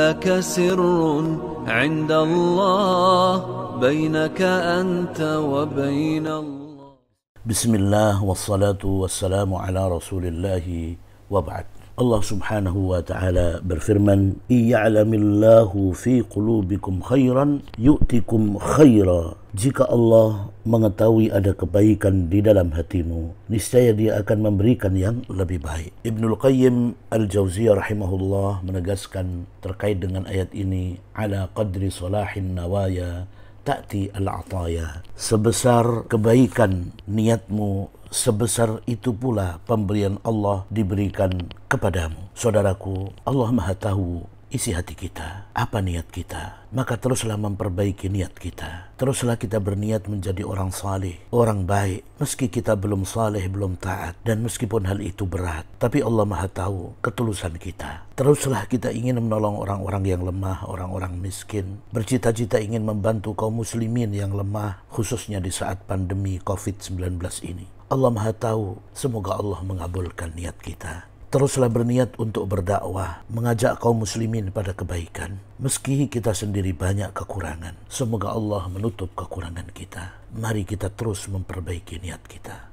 لك سر عند الله بينك أنت وبين الله بسم الله والصلاة والسلام على رسول الله وبعد الله سبحانه وتعالى برفرمن إن يعلم الله في قلوبكم خيرا يؤتكم خيرا Jika Allah mengetahui ada kebaikan di dalam hatimu, niscaya dia akan memberikan yang lebih baik. Ibnul Qayyim Al-Jauziyah rahimahullah menegaskan terkait dengan ayat ini, ala qadri salahin nawaya ta'ti al-ataya. Sebesar kebaikan niatmu, sebesar itu pula pemberian Allah diberikan kepadamu. Saudaraku, Allah Maha Tahu isi hati kita, apa niat kita. Maka teruslah memperbaiki niat kita. Teruslah kita berniat menjadi orang saleh, orang baik, meski kita belum saleh, belum taat, dan meskipun hal itu berat. Tapi Allah Maha Tahu ketulusan kita. Teruslah kita ingin menolong orang-orang yang lemah, orang-orang miskin. Bercita-cita ingin membantu kaum muslimin yang lemah, khususnya di saat pandemi COVID-19 ini. Allah Maha Tahu, semoga Allah mengabulkan niat kita. Teruslah berniat untuk berdakwah, mengajak kaum muslimin pada kebaikan, meski kita sendiri banyak kekurangan. Semoga Allah menutup kekurangan kita. Mari kita terus memperbaiki niat kita.